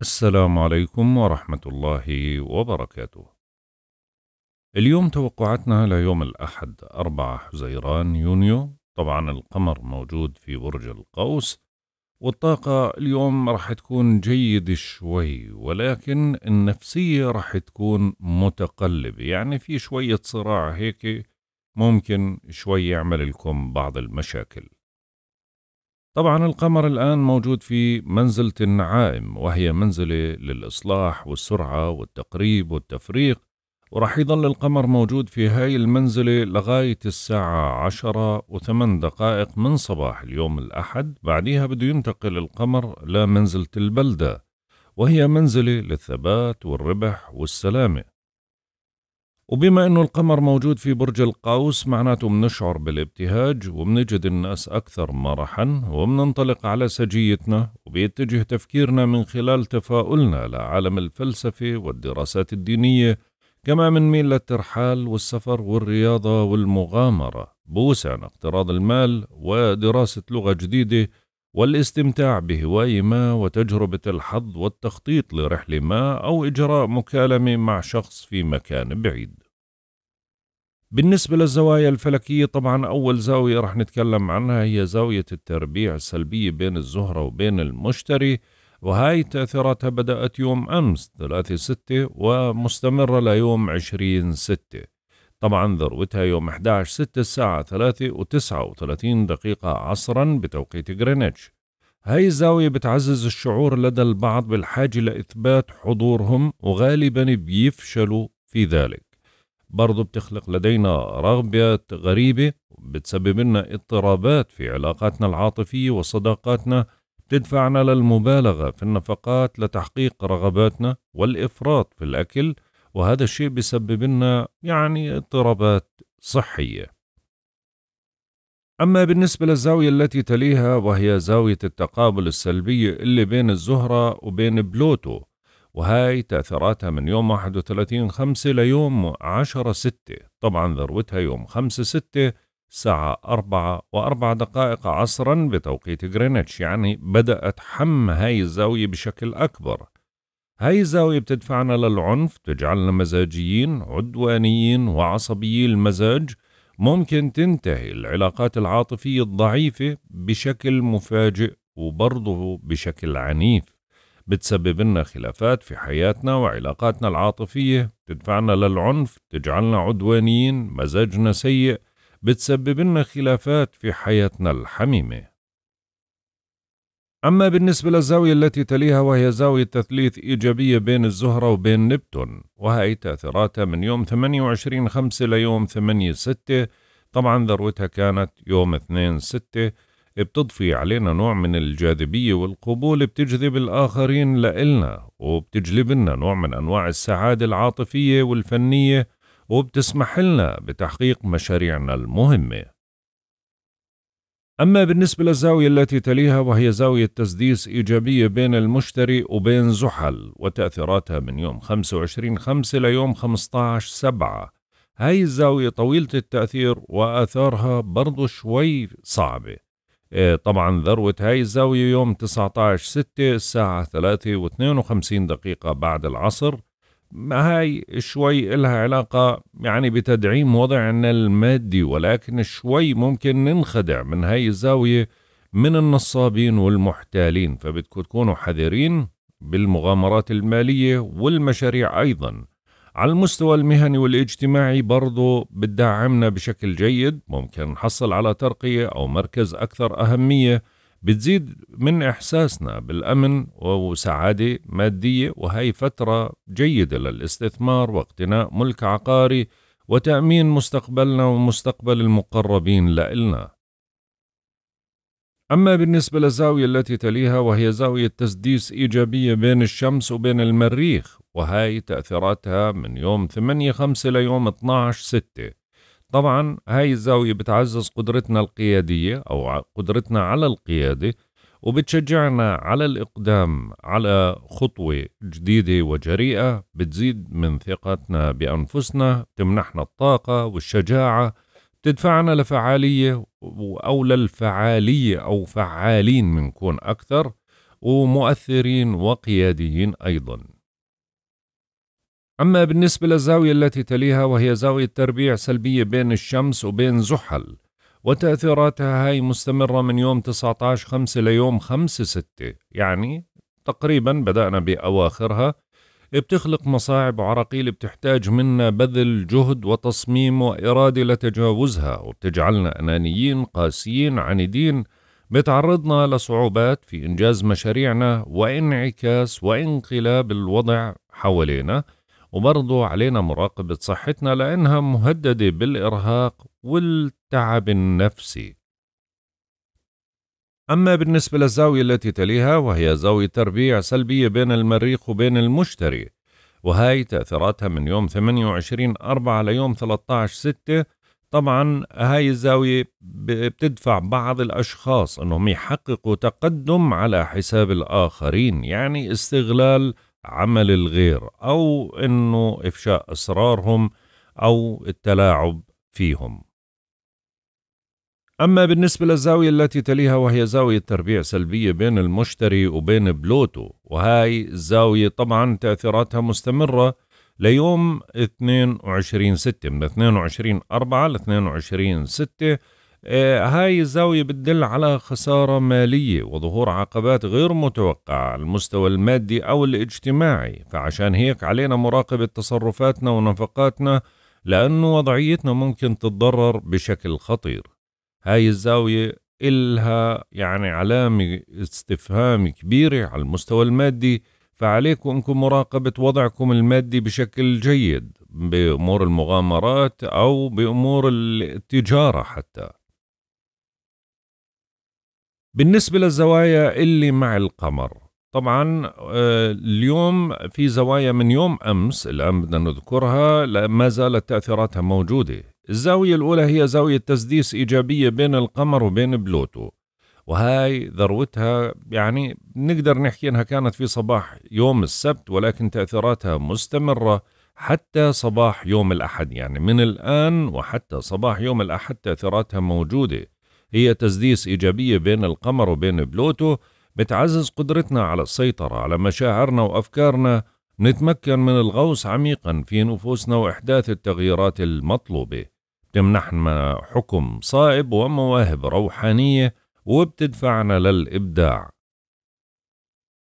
السلام عليكم ورحمة الله وبركاته. اليوم توقعاتنا ليوم الأحد 4 حزيران يونيو، طبعا القمر موجود في برج القوس، والطاقة اليوم راح تكون جيدة شوي ولكن النفسية راح تكون متقلبة، يعني في شوية صراع هيك ممكن شوي يعمل لكم بعض المشاكل. طبعا القمر الآن موجود في منزلة النعائم وهي منزلة للإصلاح والسرعة والتقريب والتفريق ورح يظل القمر موجود في هاي المنزلة لغاية الساعة عشرة وثمان دقائق من صباح اليوم الأحد بعديها بده ينتقل القمر لمنزلة البلدة وهي منزلة للثبات والربح والسلامة وبما أنه القمر موجود في برج القوس معناته بنشعر بالابتهاج وبنجد الناس أكثر مرحا وبننطلق على سجيتنا وبيتجه تفكيرنا من خلال تفاؤلنا لعالم الفلسفة والدراسات الدينية كما ميل للترحال والسفر والرياضة والمغامرة بوسعنا اقتراض المال ودراسة لغة جديدة والاستمتاع بهواي ما وتجربة الحظ والتخطيط لرحلة ما أو إجراء مكالمة مع شخص في مكان بعيد. بالنسبة للزوايا الفلكية طبعا أول زاوية رح نتكلم عنها هي زاوية التربيع السلبية بين الزهرة وبين المشتري وهاي تأثيراتها بدأت يوم أمس 3 6 ومستمرة ليوم 20 6 طبعا ذروتها يوم 11 6 الساعة 3 و 39 دقيقة عصرا بتوقيت غرينتش هاي الزاوية بتعزز الشعور لدى البعض بالحاجة لإثبات حضورهم وغالبا بيفشلوا في ذلك برضو بتخلق لدينا رغبة غريبة بتسبب لنا اضطرابات في علاقاتنا العاطفية وصداقاتنا بتدفعنا للمبالغة في النفقات لتحقيق رغباتنا والإفراط في الأكل وهذا الشيء بيسبب لنا يعني اضطرابات صحية أما بالنسبة للزاوية التي تليها وهي زاوية التقابل السلبي اللي بين الزهرة وبين بلوتو وهاي تأثيراتها من يوم 31 5 ليوم 10 6 طبعا ذروتها يوم 5 6 الساعة 4 و4 دقائق عصرا بتوقيت غرينتش يعني بدأت حم هاي الزاوية بشكل أكبر هاي الزاوية بتدفعنا للعنف تجعلنا مزاجيين عدوانيين وعصبيي المزاج ممكن تنتهي العلاقات العاطفية الضعيفة بشكل مفاجئ وبرضه بشكل عنيف بتسبب لنا خلافات في حياتنا وعلاقاتنا العاطفية تدفعنا للعنف تجعلنا عدوانيين مزاجنا سيء بتسبب لنا خلافات في حياتنا الحميمة أما بالنسبة للزاوية التي تليها وهي زاوية تثليث إيجابية بين الزهرة وبين نبتون وهي تأثيراتها من يوم 28 5 ليوم 8 6 طبعا ذروتها كانت يوم 2 6 بتضفي علينا نوع من الجاذبية والقبول بتجذب الآخرين لإلنا وبتجلب لنا نوع من أنواع السعادة العاطفية والفنية وبتسمح لنا بتحقيق مشاريعنا المهمة أما بالنسبة للزاوية التي تليها وهي زاوية تسديس إيجابية بين المشتري وبين زحل وتأثيراتها من يوم 25/5 ليوم 15/7 هاي الزاوية طويلة التأثير وآثارها برضو شوي صعبة آه، طبعا ذروة هاي الزاوية يوم 19/6 الساعة 3 و52 دقيقة بعد العصر ما هاي شوي إلها علاقة يعني بتدعيم وضعنا المادي ولكن شوي ممكن ننخدع من هاي الزاوية من النصابين والمحتالين فبدكم تكونوا حذرين بالمغامرات المالية والمشاريع أيضا على المستوى المهني والاجتماعي برضو بتدعمنا بشكل جيد ممكن نحصل على ترقية أو مركز أكثر أهمية بتزيد من إحساسنا بالأمن وسعادة مادية وهي فترة جيدة للاستثمار واقتناء ملك عقاري وتأمين مستقبلنا ومستقبل المقربين لإلنا أما بالنسبة للزاوية التي تليها وهي زاوية تسديس إيجابية بين الشمس وبين المريخ وهي تأثيراتها من يوم 8 5 ليوم 12 6 طبعا هاي الزاوية بتعزز قدرتنا القيادية أو قدرتنا على القيادة وبتشجعنا على الإقدام على خطوة جديدة وجريئة بتزيد من ثقتنا بأنفسنا تمنحنا الطاقة والشجاعة بتدفعنا لفعالية أو للفعالية أو فعالين منكون أكثر ومؤثرين وقياديين أيضاً أما بالنسبة للزاوية التي تليها وهي زاوية تربيع سلبية بين الشمس وبين زحل وتأثيراتها هاي مستمرة من يوم 19 5 ليوم 5 6 يعني تقريبا بدأنا بأواخرها بتخلق مصاعب وعراقيل بتحتاج منا بذل جهد وتصميم وإرادة لتجاوزها وبتجعلنا أنانيين قاسيين عنيدين بتعرضنا لصعوبات في إنجاز مشاريعنا وانعكاس وانقلاب الوضع حوالينا وبرضه علينا مراقبة صحتنا لأنها مهددة بالإرهاق والتعب النفسي أما بالنسبة للزاوية التي تليها وهي زاوية تربيع سلبية بين المريخ وبين المشتري وهي تأثيراتها من يوم 28 أربعة ليوم 13 ستة طبعا هاي الزاوية بتدفع بعض الأشخاص أنهم يحققوا تقدم على حساب الآخرين يعني استغلال عمل الغير او انه افشاء اسرارهم او التلاعب فيهم اما بالنسبه للزاويه التي تليها وهي زاويه تربيع سلبيه بين المشتري وبين بلوتو وهاي الزاويه طبعا تاثيراتها مستمره ليوم 22 6 من 22 4 ل 22 6 آه، هاي الزاوية بتدل على خسارة مالية وظهور عقبات غير متوقعة على المستوى المادي أو الاجتماعي فعشان هيك علينا مراقبة تصرفاتنا ونفقاتنا لأنه وضعيتنا ممكن تتضرر بشكل خطير هاي الزاوية إلها يعني علامة استفهام كبيرة على المستوى المادي فعليكم أنكم مراقبة وضعكم المادي بشكل جيد بأمور المغامرات أو بأمور التجارة حتى بالنسبة للزوايا اللي مع القمر طبعا آه، اليوم في زوايا من يوم أمس الآن بدنا نذكرها ما زالت تأثيراتها موجودة الزاوية الأولى هي زاوية تسديس إيجابية بين القمر وبين بلوتو وهاي ذروتها يعني نقدر نحكي انها كانت في صباح يوم السبت ولكن تاثيراتها مستمره حتى صباح يوم الاحد يعني من الان وحتى صباح يوم الاحد تاثيراتها موجوده هي تسديس إيجابية بين القمر وبين بلوتو بتعزز قدرتنا على السيطرة على مشاعرنا وأفكارنا نتمكن من الغوص عميقا في نفوسنا وإحداث التغييرات المطلوبة تمنحنا حكم صائب ومواهب روحانية وبتدفعنا للإبداع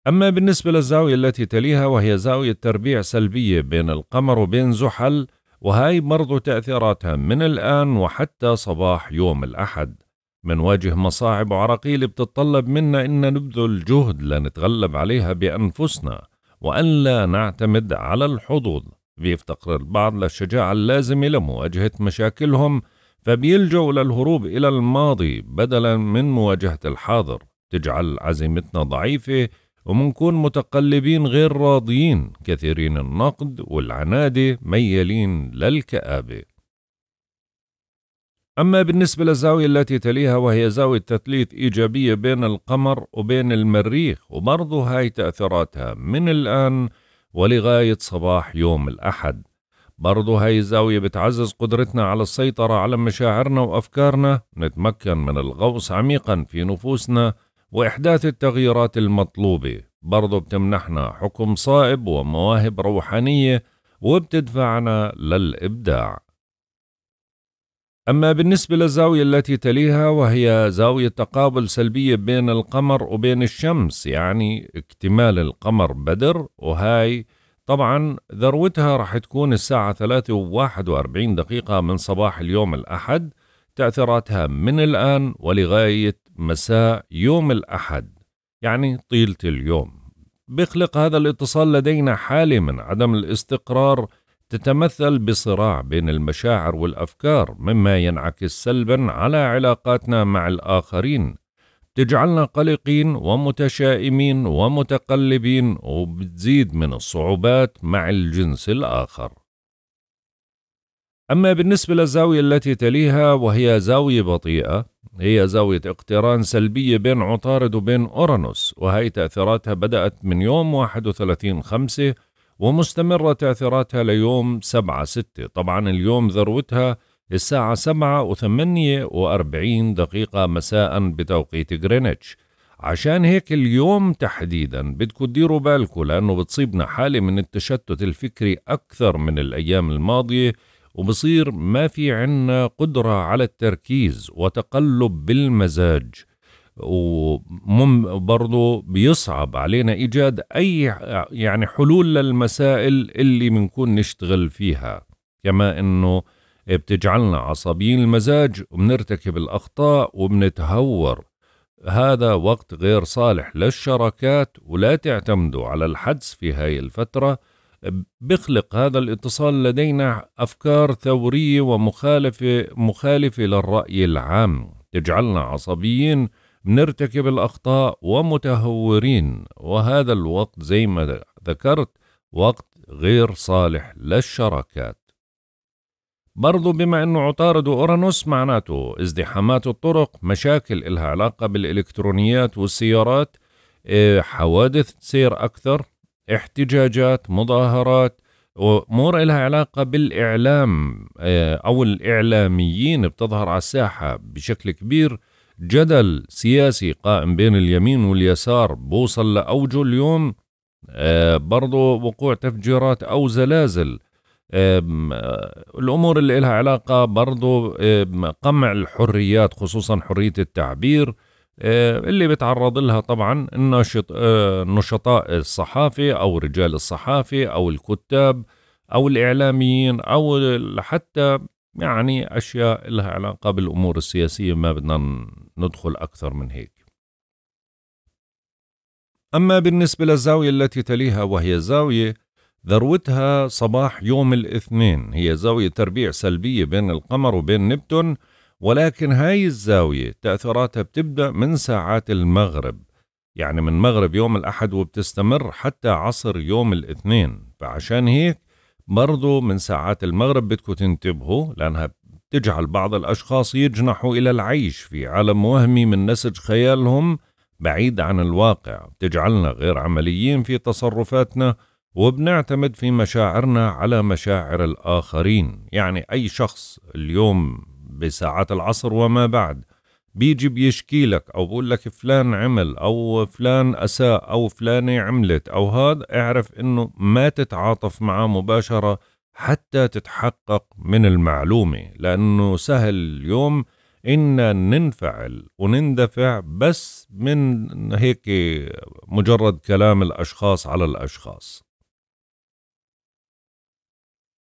أما بالنسبة للزاوية التي تليها وهي زاوية تربيع سلبية بين القمر وبين زحل وهي برضو تأثيراتها من الآن وحتى صباح يوم الأحد منواجه مصاعب وعراقيل بتتطلب منا إن نبذل جهد لنتغلب عليها بأنفسنا وأن لا نعتمد على الحظوظ بيفتقر البعض للشجاعة اللازمة لمواجهة مشاكلهم فبيلجوا للهروب إلى الماضي بدلا من مواجهة الحاضر تجعل عزيمتنا ضعيفة ومنكون متقلبين غير راضيين كثيرين النقد والعنادة ميالين للكآبة أما بالنسبة للزاوية التي تليها وهي زاوية تثليث إيجابية بين القمر وبين المريخ وبرضه هاي تأثيراتها من الآن ولغاية صباح يوم الأحد برضو هاي الزاوية بتعزز قدرتنا على السيطرة على مشاعرنا وأفكارنا نتمكن من الغوص عميقا في نفوسنا وإحداث التغييرات المطلوبة برضو بتمنحنا حكم صائب ومواهب روحانية وبتدفعنا للإبداع أما بالنسبة للزاوية التي تليها وهي زاوية تقابل سلبية بين القمر وبين الشمس يعني اكتمال القمر بدر وهاي طبعا ذروتها راح تكون الساعة 3 واحد وأربعين دقيقة من صباح اليوم الأحد تأثيراتها من الآن ولغاية مساء يوم الأحد يعني طيلة اليوم بيخلق هذا الاتصال لدينا حالة من عدم الاستقرار تتمثل بصراع بين المشاعر والافكار مما ينعكس سلبا على علاقاتنا مع الاخرين تجعلنا قلقين ومتشائمين ومتقلبين وبتزيد من الصعوبات مع الجنس الاخر أما بالنسبة للزاوية التي تليها وهي زاوية بطيئة هي زاوية اقتران سلبية بين عطارد وبين أورانوس وهي تأثيراتها بدأت من يوم 31 خمسة ومستمرة تعثيراتها ليوم 7 6 طبعا اليوم ذروتها الساعة سبعة وثمانية وأربعين دقيقة مساء بتوقيت غرينتش عشان هيك اليوم تحديدا بدكم تديروا بالكم لأنه بتصيبنا حالة من التشتت الفكري أكثر من الأيام الماضية وبصير ما في عنا قدرة على التركيز وتقلب بالمزاج وبرضه بيصعب علينا ايجاد اي يعني حلول للمسائل اللي بنكون نشتغل فيها كما انه بتجعلنا عصبيين المزاج وبنرتكب الاخطاء وبنتهور هذا وقت غير صالح للشراكات ولا تعتمدوا على الحدس في هاي الفتره بخلق هذا الاتصال لدينا افكار ثوريه ومخالفه مخالفه للراي العام تجعلنا عصبيين بنرتكب الأخطاء ومتهورين وهذا الوقت زي ما ذكرت وقت غير صالح للشراكات برضو بما أنه عطارد أورانوس معناته ازدحامات الطرق مشاكل إلها علاقة بالإلكترونيات والسيارات إيه، حوادث تصير أكثر احتجاجات مظاهرات وأمور إلها علاقة بالإعلام إيه، أو الإعلاميين بتظهر على الساحة بشكل كبير جدل سياسي قائم بين اليمين واليسار بوصل لأوجه اليوم آه، برضو وقوع تفجيرات أو زلازل آه، آه، الأمور اللي لها علاقة برضو قمع الحريات خصوصا حرية التعبير اللي بتعرض لها طبعا النشط نشطاء الصحافة أو رجال الصحافة أو الكتاب أو الإعلاميين أو حتى يعني أشياء لها علاقة بالأمور السياسية ما بدنا ندخل أكثر من هيك أما بالنسبة للزاوية التي تليها وهي زاوية ذروتها صباح يوم الاثنين هي زاوية تربيع سلبية بين القمر وبين نبتون ولكن هاي الزاوية تأثيراتها بتبدأ من ساعات المغرب يعني من مغرب يوم الأحد وبتستمر حتى عصر يوم الاثنين فعشان هيك برضو من ساعات المغرب بدكم تنتبهوا لأنها تجعل بعض الأشخاص يجنحوا إلى العيش في عالم وهمي من نسج خيالهم بعيد عن الواقع تجعلنا غير عمليين في تصرفاتنا وبنعتمد في مشاعرنا على مشاعر الآخرين يعني أي شخص اليوم بساعات العصر وما بعد بيجي بيشكي لك أو بقول لك فلان عمل أو فلان أساء أو فلانة عملت أو هذا اعرف أنه ما تتعاطف معه مباشرة حتى تتحقق من المعلومة لأنه سهل اليوم إن ننفعل ونندفع بس من هيك مجرد كلام الأشخاص على الأشخاص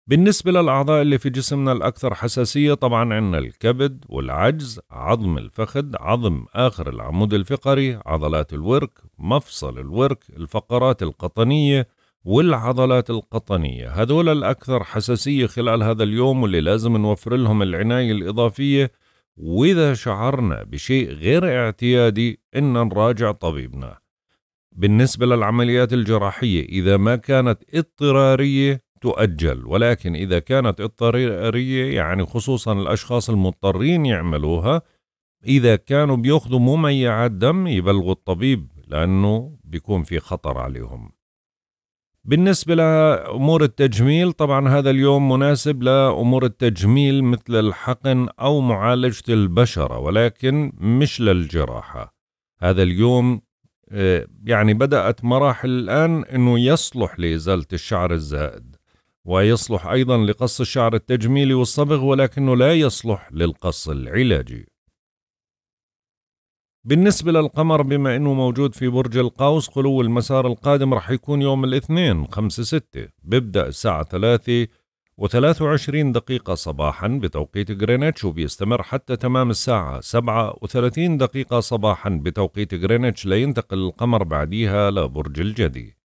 بالنسبة للأعضاء اللي في جسمنا الأكثر حساسية طبعا عندنا الكبد والعجز عظم الفخذ عظم آخر العمود الفقري عضلات الورك مفصل الورك الفقرات القطنية والعضلات القطنية هذول الأكثر حساسية خلال هذا اليوم واللي لازم نوفر لهم العناية الإضافية وإذا شعرنا بشيء غير اعتيادي إن نراجع طبيبنا بالنسبة للعمليات الجراحية إذا ما كانت اضطرارية تؤجل ولكن إذا كانت اضطرارية يعني خصوصا الأشخاص المضطرين يعملوها إذا كانوا بياخذوا مميعات دم يبلغوا الطبيب لأنه بيكون في خطر عليهم بالنسبة لأمور التجميل طبعا هذا اليوم مناسب لأمور التجميل مثل الحقن أو معالجة البشرة ولكن مش للجراحة هذا اليوم آه، يعني بدأت مراحل الآن أنه يصلح لإزالة الشعر الزائد ويصلح أيضا لقص الشعر التجميلي والصبغ ولكنه لا يصلح للقص العلاجي بالنسبة للقمر بما أنه موجود في برج القوس خلو المسار القادم رح يكون يوم الاثنين 5 6 بيبدأ الساعة ثلاثة وثلاث وعشرين دقيقة صباحا بتوقيت غرينتش وبيستمر حتى تمام الساعة وثلاثين دقيقة صباحا بتوقيت غرينتش لينتقل القمر بعديها لبرج الجدي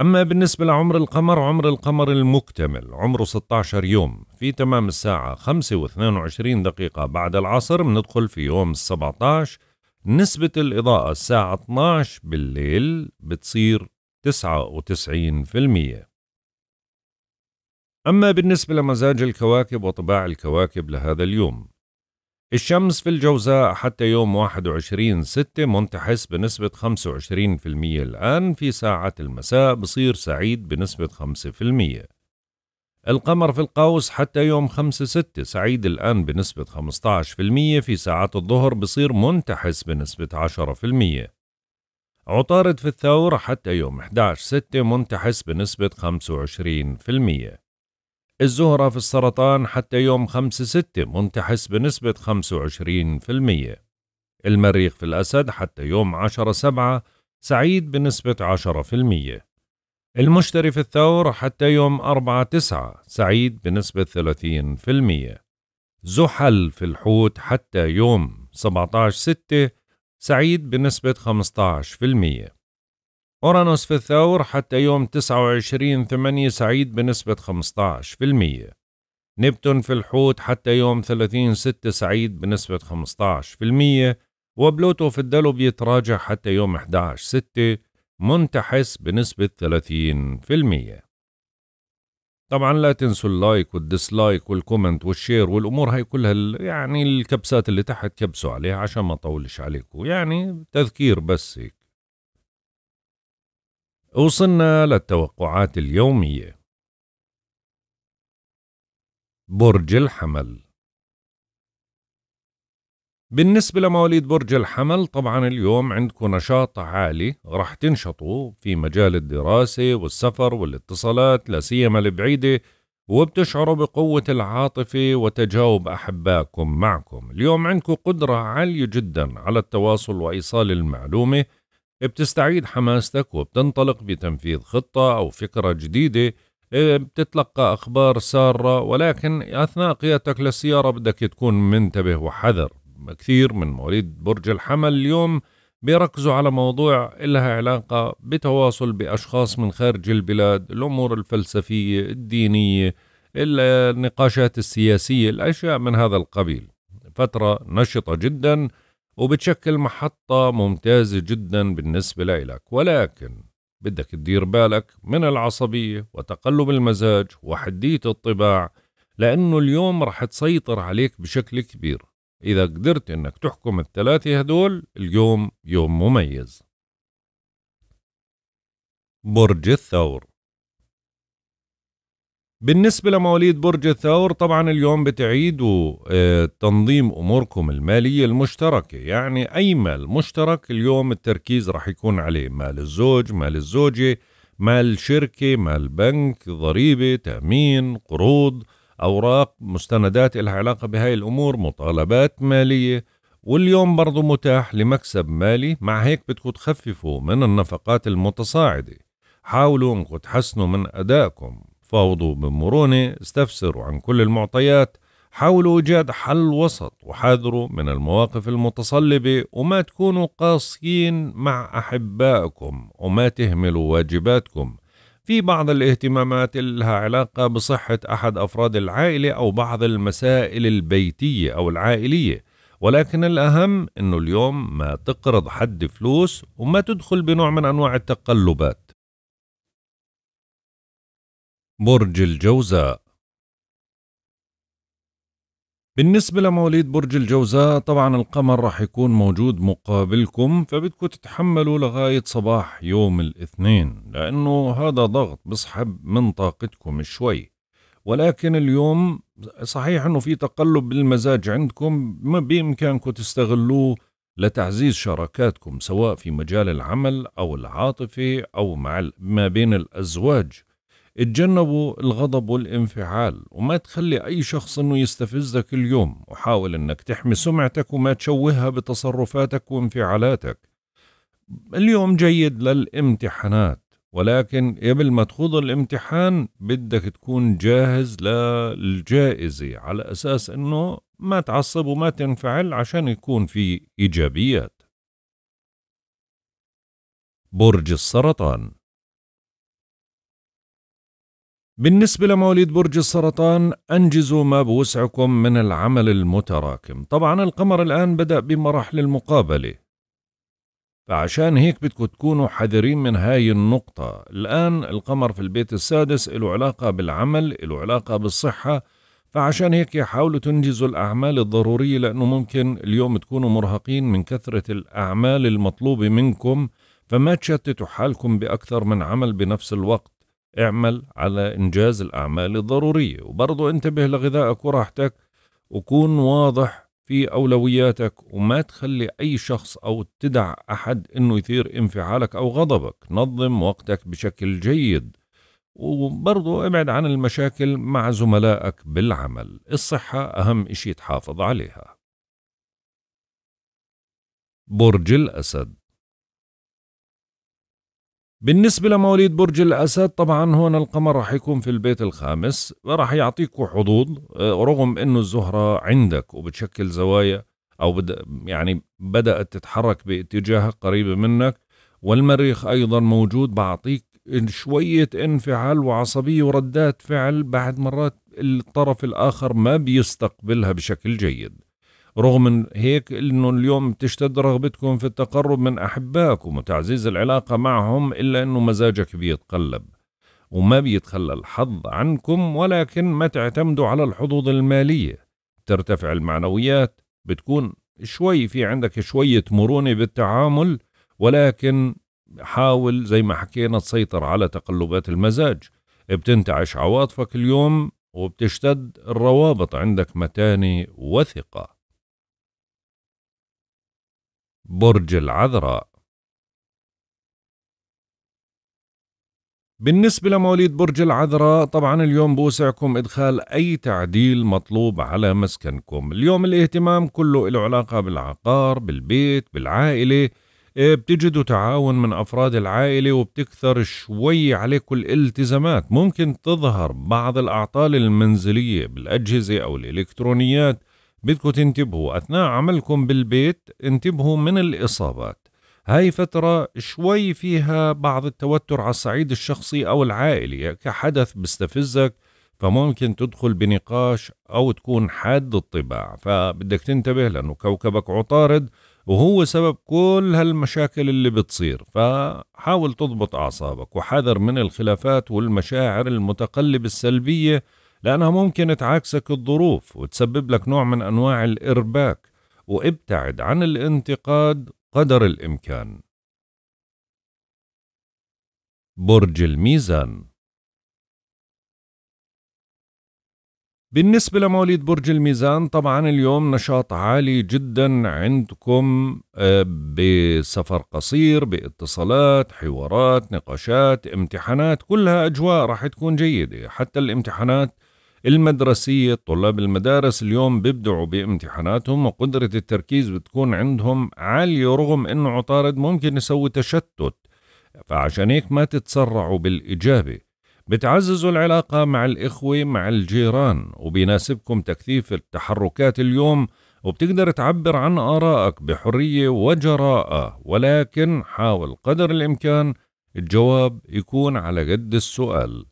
أما بالنسبة لعمر القمر عمر القمر المكتمل عمره 16 يوم في تمام الساعة 5 و 22 دقيقة بعد العصر بندخل في يوم 17 نسبة الإضاءة الساعة 12 بالليل بتصير 99% أما بالنسبة لمزاج الكواكب وطباع الكواكب لهذا اليوم الشمس في الجوزاء حتى يوم 21 6 منتحس بنسبة 25% الآن في ساعات المساء بصير سعيد بنسبة 5% القمر في القوس حتى يوم 5 6 سعيد الآن بنسبة 15% في ساعات الظهر بصير منتحس بنسبة 10% عطارد في الثور حتى يوم 11 6 منتحس بنسبة 25% الزهرة في السرطان حتى يوم 5 6 منتحس بنسبة 25% المريخ في الأسد حتى يوم 10 7 سعيد بنسبة 10% المشتري في الثور حتى يوم 4 9 سعيد بنسبة 30% زحل في الحوت حتى يوم 17 6 سعيد بنسبة 15% أورانوس في الثور حتى يوم 29 8 سعيد بنسبة 15% نبتون في الحوت حتى يوم 30 6 سعيد بنسبة 15% وبلوتو في الدلو بيتراجع حتى يوم 11 6 منتحس بنسبة 30% طبعا لا تنسوا اللايك والديسلايك والكومنت والشير والامور هاي كلها يعني الكبسات اللي تحت كبسوا عليها عشان ما اطولش عليكم يعني تذكير بس هيك وصلنا للتوقعات اليومية برج الحمل بالنسبة لمواليد برج الحمل طبعا اليوم عندكم نشاط عالي راح تنشطوا في مجال الدراسة والسفر والاتصالات لا سيما البعيدة وبتشعروا بقوة العاطفة وتجاوب أحبائكم معكم اليوم عندكم قدرة عالية جدا على التواصل وإيصال المعلومة بتستعيد حماستك وبتنطلق بتنفيذ خطة أو فكرة جديدة آه، بتتلقى أخبار سارة ولكن أثناء قيادتك للسيارة بدك تكون منتبه وحذر كثير من مواليد برج الحمل اليوم بيركزوا على موضوع إلها علاقة بتواصل بأشخاص من خارج البلاد الأمور الفلسفية الدينية النقاشات السياسية الأشياء من هذا القبيل فترة نشطة جداً وبتشكل محطة ممتازة جدا بالنسبة لإلك ولكن بدك تدير بالك من العصبية وتقلب المزاج وحدية الطباع لأنه اليوم رح تسيطر عليك بشكل كبير إذا قدرت أنك تحكم الثلاثة هدول اليوم يوم مميز برج الثور بالنسبة لمواليد برج الثور طبعا اليوم بتعيدوا آه، تنظيم أموركم المالية المشتركة يعني أي مال مشترك اليوم التركيز رح يكون عليه مال الزوج مال الزوجة مال شركة مال بنك ضريبة تأمين قروض أوراق مستندات لها علاقة بهاي الأمور مطالبات مالية واليوم برضو متاح لمكسب مالي مع هيك بدكم تخففوا من النفقات المتصاعدة حاولوا انكم تحسنوا من أدائكم فاوضوا بمرونة استفسروا عن كل المعطيات حاولوا إيجاد حل وسط وحاذروا من المواقف المتصلبة وما تكونوا قاسيين مع أحبائكم وما تهملوا واجباتكم في بعض الاهتمامات لها علاقة بصحة أحد أفراد العائلة أو بعض المسائل البيتية أو العائلية ولكن الأهم أنه اليوم ما تقرض حد فلوس وما تدخل بنوع من أنواع التقلبات برج الجوزاء بالنسبة لمواليد برج الجوزاء طبعا القمر راح يكون موجود مقابلكم فبدكم تتحملوا لغاية صباح يوم الاثنين لأنه هذا ضغط بسحب من طاقتكم شوي ولكن اليوم صحيح أنه في تقلب بالمزاج عندكم بإمكانكم تستغلوه لتعزيز شراكاتكم سواء في مجال العمل أو العاطفي أو مع ما بين الأزواج اتجنبوا الغضب والانفعال وما تخلي أي شخص أنه يستفزك اليوم وحاول أنك تحمي سمعتك وما تشوهها بتصرفاتك وانفعالاتك اليوم جيد للامتحانات ولكن قبل ما تخوض الامتحان بدك تكون جاهز للجائزة على أساس أنه ما تعصب وما تنفعل عشان يكون في إيجابيات برج السرطان بالنسبة لمواليد برج السرطان أنجزوا ما بوسعكم من العمل المتراكم طبعا القمر الآن بدأ بمراحل المقابلة فعشان هيك بدكم تكونوا حذرين من هاي النقطة الآن القمر في البيت السادس له علاقة بالعمل له علاقة بالصحة فعشان هيك حاولوا تنجزوا الأعمال الضرورية لأنه ممكن اليوم تكونوا مرهقين من كثرة الأعمال المطلوبة منكم فما تشتتوا حالكم بأكثر من عمل بنفس الوقت اعمل على إنجاز الأعمال الضرورية وبرضه انتبه لغذائك وراحتك وكون واضح في أولوياتك وما تخلي أي شخص أو تدع أحد أنه يثير انفعالك أو غضبك نظم وقتك بشكل جيد وبرضه ابعد عن المشاكل مع زملائك بالعمل الصحة أهم إشي تحافظ عليها برج الأسد بالنسبة لمواليد برج الأسد طبعا هون القمر راح يكون في البيت الخامس راح يعطيكوا حظوظ آه، رغم أنه الزهرة عندك وبتشكل زوايا أو بد يعني بدأت تتحرك باتجاه قريبة منك والمريخ أيضا موجود بعطيك شوية انفعال وعصبية وردات فعل بعد مرات الطرف الآخر ما بيستقبلها بشكل جيد رغم من هيك انه اليوم بتشتد رغبتكم في التقرب من احبائكم وتعزيز العلاقه معهم الا انه مزاجك بيتقلب وما بيتخلى الحظ عنكم ولكن ما تعتمدوا على الحظوظ الماليه ترتفع المعنويات بتكون شوي في عندك شويه مرونه بالتعامل ولكن حاول زي ما حكينا تسيطر على تقلبات المزاج بتنتعش عواطفك اليوم وبتشتد الروابط عندك متانه وثقه برج العذراء بالنسبة لمواليد برج العذراء طبعا اليوم بوسعكم إدخال أي تعديل مطلوب على مسكنكم اليوم الاهتمام كله له علاقة بالعقار بالبيت بالعائلة إيه، بتجدوا تعاون من أفراد العائلة وبتكثر شوي عليكم الالتزامات ممكن تظهر بعض الأعطال المنزلية بالأجهزة أو الإلكترونيات بدكم تنتبهوا أثناء عملكم بالبيت انتبهوا من الإصابات هاي فترة شوي فيها بعض التوتر على الصعيد الشخصي أو العائلي كحدث بستفزك فممكن تدخل بنقاش أو تكون حاد الطباع فبدك تنتبه لأنه كوكبك عطارد وهو سبب كل هالمشاكل اللي بتصير فحاول تضبط أعصابك وحذر من الخلافات والمشاعر المتقلبة السلبية لأنها ممكن تعاكسك الظروف وتسبب لك نوع من أنواع الإرباك وابتعد عن الانتقاد قدر الإمكان برج الميزان بالنسبة لمواليد برج الميزان طبعا اليوم نشاط عالي جدا عندكم آه، بسفر قصير باتصالات حوارات نقاشات امتحانات كلها أجواء راح تكون جيدة حتى الامتحانات المدرسية طلاب المدارس اليوم بيبدعوا بامتحاناتهم وقدرة التركيز بتكون عندهم عالية رغم انه عطارد ممكن يسوي تشتت فعشان هيك ما تتسرعوا بالإجابة بتعززوا العلاقة مع الإخوة مع الجيران وبيناسبكم تكثيف التحركات اليوم وبتقدر تعبر عن آرائك بحرية وجراءة ولكن حاول قدر الإمكان الجواب يكون على قد السؤال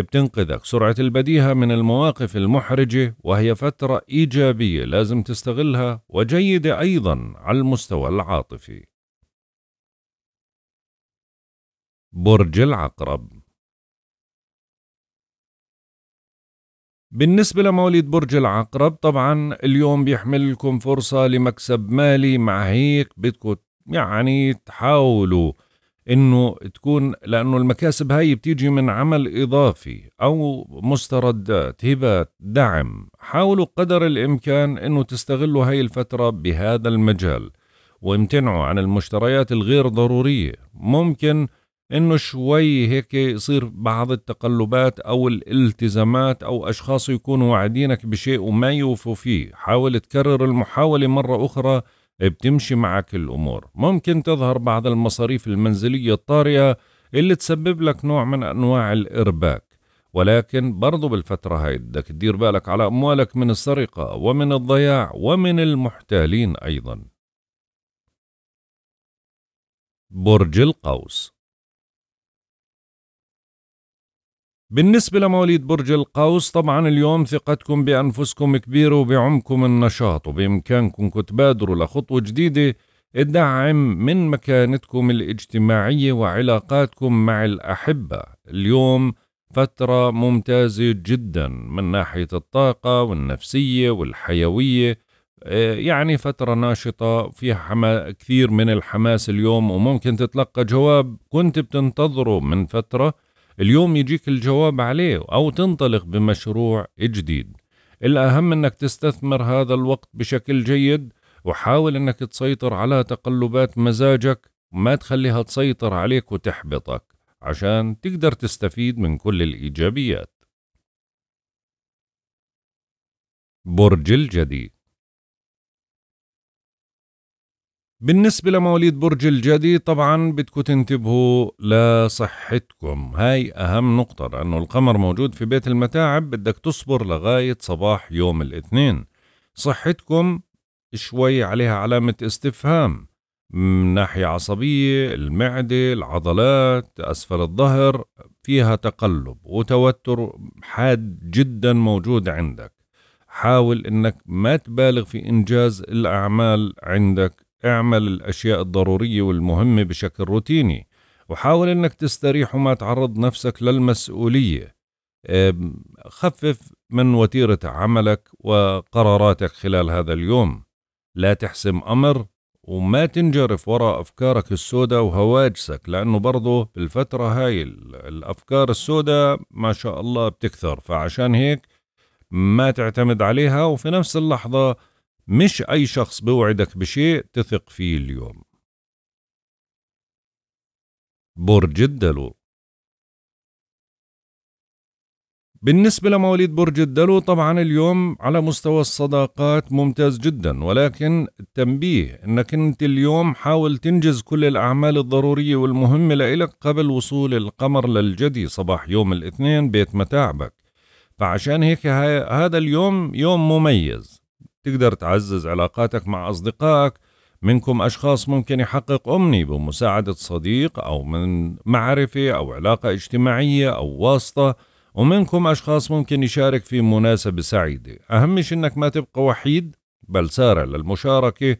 بتنقذك سرعة البديهة من المواقف المحرجة وهي فترة إيجابية لازم تستغلها وجيدة أيضا على المستوى العاطفي برج العقرب بالنسبة لمواليد برج العقرب طبعا اليوم بيحمل لكم فرصة لمكسب مالي مع هيك بدكم يعني تحاولوا انه تكون لانه المكاسب هاي بتيجي من عمل اضافي او مستردات هبات دعم حاولوا قدر الامكان انه تستغلوا هاي الفتره بهذا المجال وامتنعوا عن المشتريات الغير ضروريه ممكن انه شوي هيك يصير بعض التقلبات او الالتزامات او اشخاص يكونوا واعدينك بشيء وما يوفوا فيه حاول تكرر المحاوله مره اخرى بتمشي معك الأمور ممكن تظهر بعض المصاريف المنزلية الطارئة اللي تسبب لك نوع من أنواع الإرباك ولكن برضو بالفترة هاي بدك تدير بالك على أموالك من السرقة ومن الضياع ومن المحتالين أيضا برج القوس بالنسبة لمواليد برج القوس طبعا اليوم ثقتكم بأنفسكم كبيرة وبعمكم النشاط وبإمكانكم تبادروا لخطوة جديدة الدعم من مكانتكم الاجتماعية وعلاقاتكم مع الأحبة اليوم فترة ممتازة جدا من ناحية الطاقة والنفسية والحيوية آه، يعني فترة ناشطة فيها حما كثير من الحماس اليوم وممكن تتلقى جواب كنت بتنتظره من فترة اليوم يجيك الجواب عليه أو تنطلق بمشروع جديد الأهم أنك تستثمر هذا الوقت بشكل جيد وحاول أنك تسيطر على تقلبات مزاجك وما تخليها تسيطر عليك وتحبطك عشان تقدر تستفيد من كل الإيجابيات برج الجدي بالنسبة لمواليد برج الجدي طبعا بدكم تنتبهوا لصحتكم هاي أهم نقطة لأنه القمر موجود في بيت المتاعب بدك تصبر لغاية صباح يوم الاثنين صحتكم شوي عليها علامة استفهام من ناحية عصبية المعدة العضلات أسفل الظهر فيها تقلب وتوتر حاد جدا موجود عندك حاول انك ما تبالغ في انجاز الاعمال عندك اعمل الأشياء الضرورية والمهمة بشكل روتيني وحاول أنك تستريح وما تعرض نفسك للمسؤولية خفف من وتيرة عملك وقراراتك خلال هذا اليوم لا تحسم أمر وما تنجرف وراء أفكارك السوداء وهواجسك لأنه برضه بالفترة هاي الأفكار السوداء ما شاء الله بتكثر فعشان هيك ما تعتمد عليها وفي نفس اللحظة مش أي شخص بوعدك بشيء تثق فيه اليوم برج الدلو بالنسبة لمواليد برج الدلو طبعا اليوم على مستوى الصداقات ممتاز جدا ولكن التنبيه انك انت اليوم حاول تنجز كل الاعمال الضرورية والمهمة لإلك قبل وصول القمر للجدي صباح يوم الاثنين بيت متاعبك فعشان هيك هذا اليوم يوم مميز تقدر تعزز علاقاتك مع أصدقائك منكم أشخاص ممكن يحقق أمني بمساعدة صديق أو من معرفة أو علاقة اجتماعية أو واسطة ومنكم أشخاص ممكن يشارك في مناسبة سعيدة أهم شيء أنك ما تبقى وحيد بل سارع للمشاركة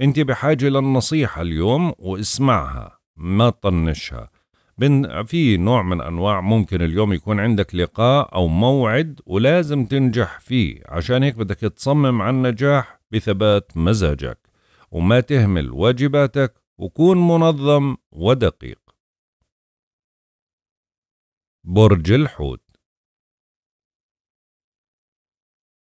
أنت بحاجة للنصيحة اليوم واسمعها ما تطنشها بن في نوع من انواع ممكن اليوم يكون عندك لقاء او موعد ولازم تنجح فيه عشان هيك بدك تصمم على النجاح بثبات مزاجك وما تهمل واجباتك وكون منظم ودقيق برج الحوت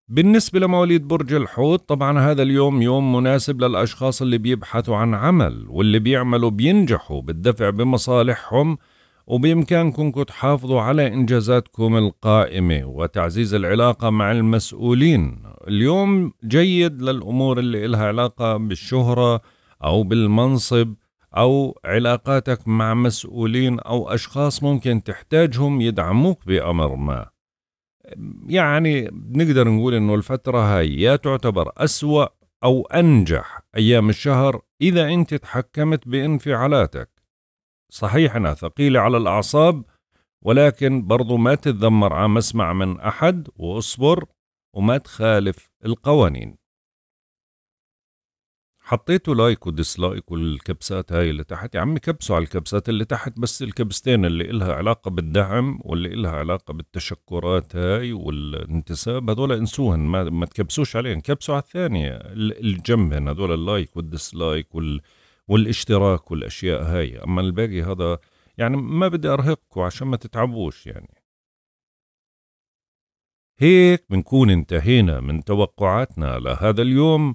بالنسبة لمواليد برج الحوت طبعا هذا اليوم يوم مناسب للأشخاص اللي بيبحثوا عن عمل واللي بيعملوا بينجحوا بالدفع بمصالحهم وبإمكانكم تحافظوا على إنجازاتكم القائمة وتعزيز العلاقة مع المسؤولين اليوم جيد للأمور اللي إلها علاقة بالشهرة أو بالمنصب أو علاقاتك مع مسؤولين أو أشخاص ممكن تحتاجهم يدعموك بأمر ما يعني بنقدر نقول انه الفترة هاي يا تعتبر أسوأ أو أنجح أيام الشهر إذا أنت تحكمت بانفعالاتك صحيح أنها ثقيلة على الأعصاب ولكن برضو ما تتذمر عم اسمع من أحد واصبر وما تخالف القوانين حطيتوا لايك وديسلايك والكبسات هاي اللي تحت يا عمي كبسوا على الكبسات اللي تحت بس الكبستين اللي إلها علاقة بالدعم واللي إلها علاقة بالتشكرات هاي والانتساب هذول انسوهن ما, ما تكبسوش عليهم كبسوا على الثانية الجنبهن هذول اللايك والديسلايك وال والاشتراك والأشياء هاي أما الباقي هذا يعني ما بدي أرهقكم عشان ما تتعبوش يعني هيك بنكون انتهينا من توقعاتنا لهذا اليوم